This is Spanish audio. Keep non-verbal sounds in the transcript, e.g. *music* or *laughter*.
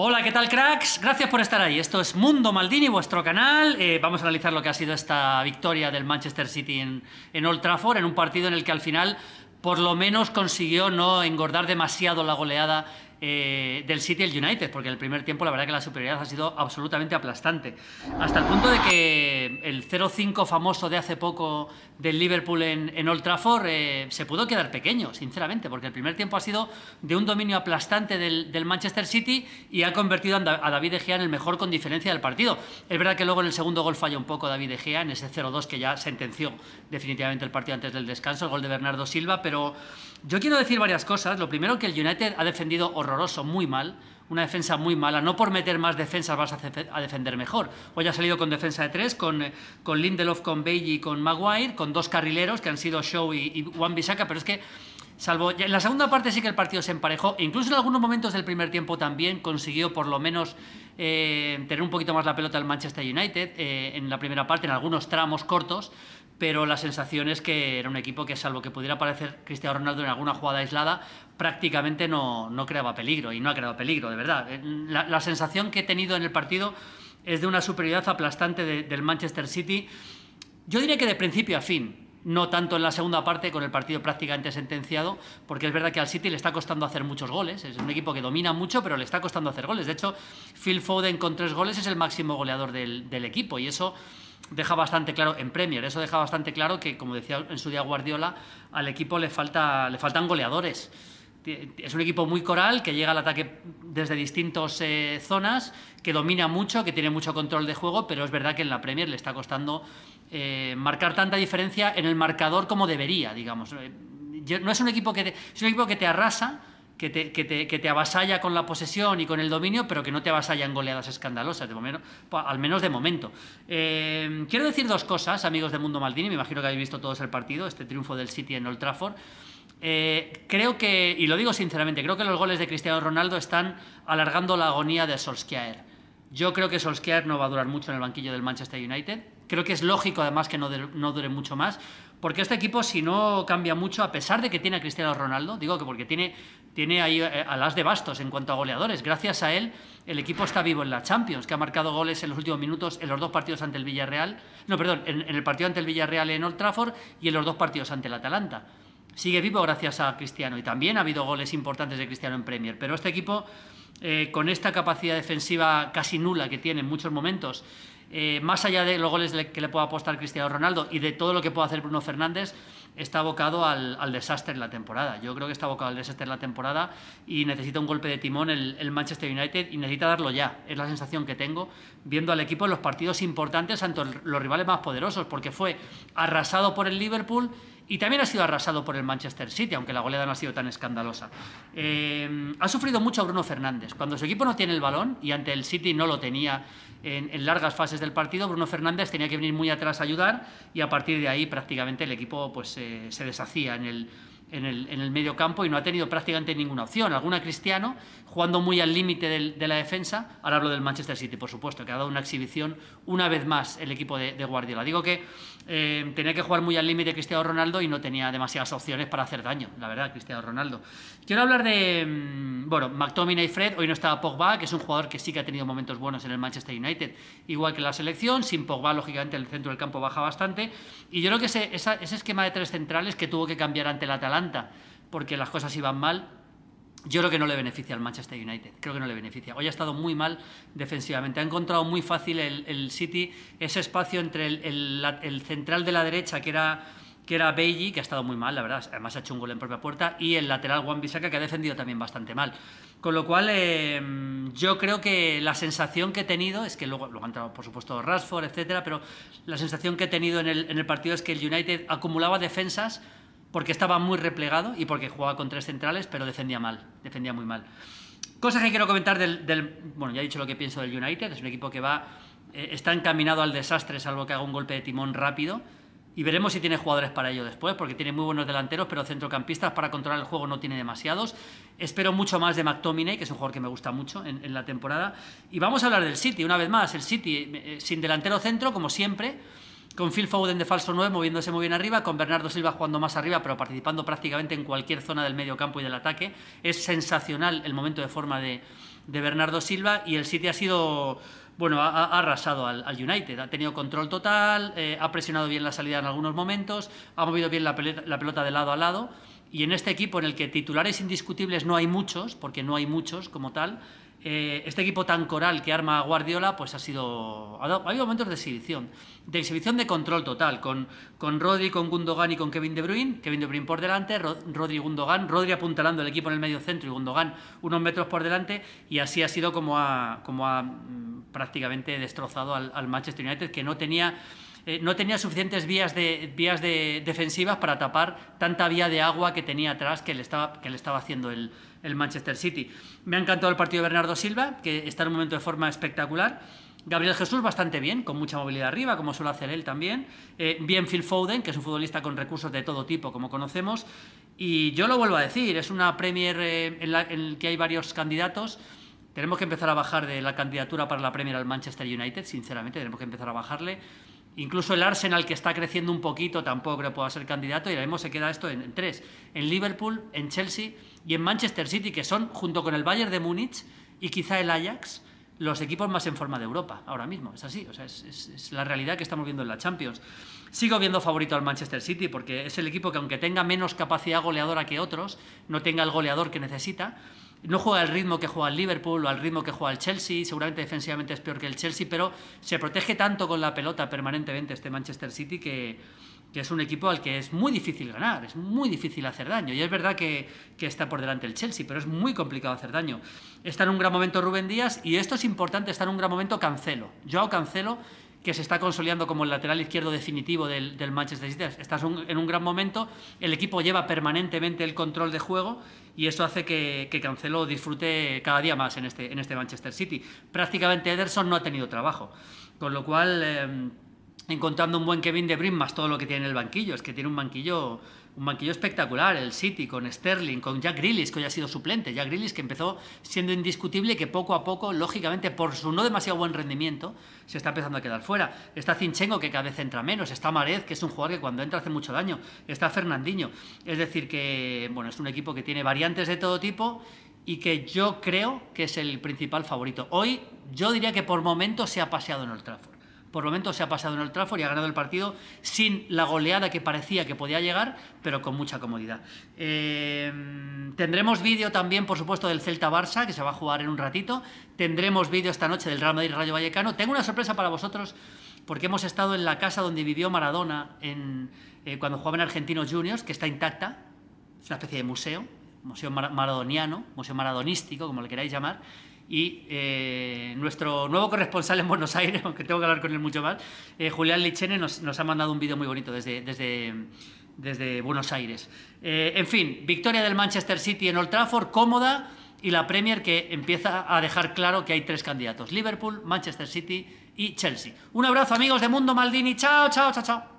Hola, ¿qué tal cracks? Gracias por estar ahí. Esto es Mundo Maldini, vuestro canal. Eh, vamos a analizar lo que ha sido esta victoria del Manchester City en, en Old Trafford, en un partido en el que al final por lo menos consiguió no engordar demasiado la goleada eh, del City el United, porque en el primer tiempo la verdad que la superioridad ha sido absolutamente aplastante. Hasta el punto de que el 0-5 famoso de hace poco del Liverpool en, en Old Trafford eh, se pudo quedar pequeño, sinceramente, porque el primer tiempo ha sido de un dominio aplastante del, Manchester City y ha convertido a David De Gea en el mejor con diferencia del partido. Es verdad que luego en el segundo gol falla un poco David De Gea, en ese 0-2 que ya sentenció definitivamente el partido antes del descanso, el gol de Bernardo Silva, pero yo quiero decir varias cosas. Lo primero que el United ha defendido horroroso, muy mal, una defensa muy mala. No por meter más defensas vas a, defender mejor. Hoy ha salido con defensa de tres, con, eh, con Lindelof, con Beige y con Maguire, con dos carrileros que han sido Show y, y Wan pero es que Salvo en la segunda parte sí que el partido se emparejó, e incluso en algunos momentos del primer tiempo también consiguió por lo menos eh, tener un poquito más la pelota el Manchester United eh, en la primera parte, en algunos tramos cortos, pero la sensación es que era un equipo que, salvo que pudiera aparecer Cristiano Ronaldo en alguna jugada aislada, prácticamente no, no creaba peligro y no ha creado peligro, de verdad. Eh, la, sensación que he tenido en el partido es de una superioridad aplastante del Manchester City, yo diría que de principio a fin no tanto en la segunda parte con el partido prácticamente sentenciado, porque es verdad que al City le está costando hacer muchos goles, es un equipo que domina mucho, pero le está costando hacer goles. De hecho, Phil Foden con tres goles es el máximo goleador del, equipo y eso deja bastante claro en Premier, eso deja bastante claro que, como decía en su día Guardiola, al equipo le, falta, le faltan goleadores es un equipo muy coral que llega al ataque desde distintas eh, zonas, que domina mucho, que tiene mucho control de juego, pero es verdad que en la Premier le está costando eh, marcar tanta diferencia en el marcador como debería, digamos. Eh, no es un equipo que te, es un equipo que te arrasa, que te, avasalla con la posesión y con el dominio, pero que no te avasalla en goleadas escandalosas, al menos de momento. quiero decir dos cosas, amigos de Mundo Maldini, me imagino que habéis visto todos el partido, este triunfo del City en Old Trafford. Eh, creo que, y lo digo sinceramente, creo que los goles de Cristiano Ronaldo están alargando la agonía de Solskjaer. Yo creo que Solskjaer no va a durar mucho en el banquillo del Manchester United. Creo que es lógico, además, que no, dure mucho más, porque este equipo, si no cambia mucho, a pesar de que tiene a Cristiano Ronaldo, digo que porque tiene, tiene ahí eh, las de bastos en cuanto a goleadores, gracias a él el equipo está vivo en la Champions, que ha marcado goles en los últimos minutos en los dos partidos ante el Villarreal, no, perdón, en el partido ante el Villarreal en Old Trafford y en los dos partidos ante el Atalanta sigue vivo gracias a Cristiano. Y también ha habido goles importantes de Cristiano en Premier. Pero este equipo, eh, con esta capacidad defensiva casi nula que tiene en muchos momentos, eh, más allá de los goles que le pueda apostar Cristiano Ronaldo y de todo lo que pueda hacer Bruno Fernández, está abocado al, desastre en la temporada. Yo creo que está abocado al desastre en la temporada y necesita un golpe de timón el, Manchester United y necesita darlo ya. Es la sensación que tengo viendo al equipo en los partidos importantes ante los rivales más poderosos, porque fue arrasado por el Liverpool y también ha sido arrasado por el Manchester City, aunque la goleada no ha sido tan escandalosa. Eh, ha sufrido mucho Bruno Fernández. Cuando su equipo no tiene el balón, y ante el City no lo tenía en, largas fases del partido, Bruno Fernández tenía que venir muy atrás a ayudar y a partir de ahí prácticamente el equipo pues, eh, se deshacía en el, en el, medio campo y no ha tenido prácticamente ninguna opción. Alguna Cristiano jugando muy al límite de la defensa. Ahora hablo del Manchester City, por supuesto, que ha dado una exhibición una vez más el equipo de, Guardiola. Digo que eh, tenía que jugar muy al límite Cristiano Ronaldo y no tenía demasiadas opciones para hacer daño, la verdad, Cristiano Ronaldo. Quiero hablar de, mm, bueno, McTominay Fred, hoy no estaba Pogba, que es un jugador que sí que ha tenido momentos buenos en el Manchester United, igual que la selección, sin Pogba, lógicamente, el centro del campo baja bastante, y yo creo que ese, ese esquema de tres centrales que tuvo que cambiar ante el Atalanta, porque las cosas iban mal, yo creo que no le beneficia al Manchester United, creo que no le beneficia. Hoy ha estado muy mal defensivamente, ha encontrado muy fácil el, City ese espacio entre el, central de la derecha, que era que era que ha estado muy mal, la verdad, además ha hecho un gol en propia puerta, y el lateral Juan Bisaca, que ha defendido también bastante mal. Con lo cual, em, yo creo que la sensación que he tenido, es que luego, lo ha entrado, por supuesto, Rashford, etcétera, pero la sensación que he tenido en el, en el partido es que el United acumulaba defensas porque estaba muy replegado y porque jugaba con tres centrales, pero defendía mal, defendía muy mal. Cosas que quiero comentar del, bueno, ya he dicho lo que pienso del United, es un equipo que va eh, está encaminado al desastre, salvo que haga un golpe de timón rápido. Y veremos si tiene jugadores para ello después, porque tiene muy buenos delanteros, pero centrocampistas para controlar el juego no tiene demasiados. Espero mucho más de McTominay, que es un jugador que me gusta mucho en, la temporada. Y vamos a hablar del City, una vez más, el City eh, sin delantero centro, como siempre con Phil Foden de falso 9 moviéndose muy bien arriba, con Bernardo Silva jugando más arriba, pero participando prácticamente en cualquier zona del medio campo y del ataque. Es sensacional el momento de forma de, de Bernardo Silva y el City ha sido bueno, ha, arrasado al, United, ha tenido control total, eh, ha presionado bien la salida en algunos momentos, ha movido bien la pelota, de lado a lado y en este equipo en el que titulares indiscutibles no hay muchos, porque no hay muchos como tal, eh, este equipo tan coral que arma Guardiola, pues ha sido. Ha, habido momentos de exhibición, de exhibición de control total, con, con Rodri, con Gundogan y con Kevin De Bruyne. Kevin De Bruyne por delante, Rodri y Gundogan. Rodri apuntalando el equipo en el medio centro y Gundogan unos metros por delante. Y así ha sido como ha, como ha mm, prácticamente destrozado al Manchester United, que no tenía eh, no tenía suficientes vías, de, vías defensivas para tapar tanta vía de agua que tenía atrás que le estaba, que le estaba haciendo el, Manchester City. Me ha encantado el partido de Bernardo Silva, que está en un momento de forma espectacular. Gabriel Jesús bastante bien, con mucha movilidad arriba, como suele hacer él también. Eh, bien Phil Foden, que es un futbolista con recursos de todo tipo, como conocemos. Y yo lo vuelvo a decir, es una Premier eh, en, la, en la que hay varios candidatos. Tenemos que empezar a bajar de la candidatura para la Premier al Manchester United, sinceramente, tenemos que empezar a bajarle. Incluso el Arsenal, que está creciendo un poquito, tampoco creo pueda ser candidato, y ahora mismo se queda esto en, tres. En Liverpool, en Chelsea y en Manchester City, que son, junto con el Bayern de Múnich y quizá el Ajax, los equipos más en forma de Europa ahora mismo. Es así, es, la realidad que estamos viendo en la Champions. Sigo viendo favorito al Manchester City porque es el equipo que aunque tenga menos capacidad goleadora que otros, no tenga el goleador que necesita, no juega al ritmo que juega el Liverpool o al ritmo que juega el Chelsea, seguramente defensivamente es peor que el Chelsea, pero se protege tanto con la pelota permanentemente este Manchester City que, es un equipo al que es muy difícil ganar, es muy difícil hacer daño. Y es verdad que, está por delante el Chelsea, pero es muy complicado hacer daño. Está en un gran momento Rubén Díaz y esto es importante, está en un gran momento Cancelo. hago Cancelo que se está consolidando como el lateral izquierdo definitivo del, Manchester City. Estás en un gran momento, el equipo lleva permanentemente el control de juego y eso hace que, Cancelo disfrute cada día más en este, en este Manchester City. Prácticamente Ederson no ha tenido trabajo, con lo cual... Em, encontrando un buen Kevin De Bruyne más todo lo que tiene en el banquillo, es que tiene un banquillo un banquillo espectacular, el City, con Sterling, con Jack Grealish, que hoy ha sido suplente, Jack Grealish que empezó siendo indiscutible que poco a poco, lógicamente, por su no demasiado buen rendimiento, se está empezando a quedar fuera. Está Cinchengo, que cada vez entra menos, está Marez, que es un jugador que cuando entra hace mucho daño, está Fernandinho. Es decir, que bueno, es un equipo que tiene variantes de todo tipo y que yo creo que es el principal favorito. Hoy yo diría que por momento se ha paseado en el Trafford por lo momento se ha pasado en el Trafford y ha ganado el partido sin la goleada que parecía que podía llegar, pero con mucha comodidad. Eh, tendremos vídeo también, por supuesto, del Celta Barça, que se va a jugar en un ratito. Tendremos vídeo esta noche del Real Madrid Rayo Vallecano. Tengo una sorpresa para vosotros, porque hemos estado en la casa donde vivió Maradona en, eh, cuando jugaba en Argentinos Juniors, que está intacta. Es una especie de museo, museo maradoniano, museo maradonístico, como le queráis llamar. Y eh, nuestro nuevo corresponsal en Buenos Aires, *laughs* aunque tengo que hablar con él mucho más, eh, Julián Lichene, nos, ha mandado un vídeo muy bonito desde, desde, desde Buenos Aires. Eh, en fin, victoria del Manchester City en Old Trafford, cómoda, y la Premier que empieza a dejar claro que hay tres candidatos, Liverpool, Manchester City y Chelsea. Un abrazo amigos de Mundo Maldini, chao, chao, chao, chao.